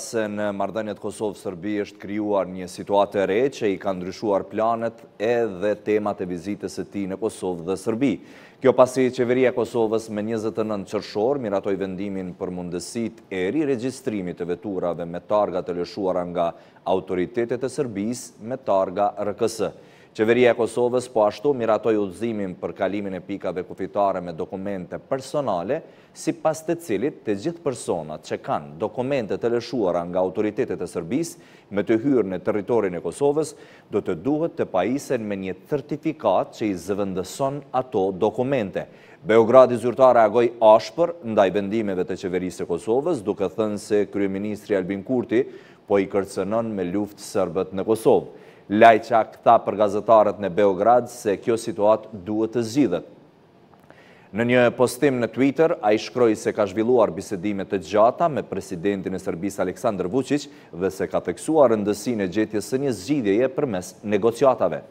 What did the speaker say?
Se në Mardanjet Kosovë-Sërbi është kryuar një situatë e re që i ka ndryshuar planet edhe temat e vizitës e ti në Kosovë dhe Sërbi. Kjo pasi qeveria Kosovës me 29 qërshor miratoj vendimin për mundësit e ri registrimit e veturave me targa të lëshuara nga autoritetet e Sërbis me targa RKS. Qeveria Kosovës po ashtu miratoj udhëzimin për kalimin e pikave kufitare me dokumente personale, si pas të cilit të gjithë personat që kanë dokumente të lëshuara nga autoritetet e Sërbis me të hyrë në teritorin e Kosovës, do të duhet të pajisen me një certifikat që i zëvëndëson ato dokumente. Beogradi zyrtare agoj ashpër ndaj vendimeve të qeverisë e Kosovës, duke thënë se Kryeministri Albin Kurti po i kërcenon me luftë sërbet në Kosovë lajqa këta për gazetarët në Beograd se kjo situat duhet të zhidhet. Në një postim në Twitter, a i shkroj se ka zhvilluar bisedimet të gjata me presidentin e Sërbis Aleksandr Vucic dhe se ka theksuar rëndësin e gjetjes së një zhidhjeje për mes negociatave.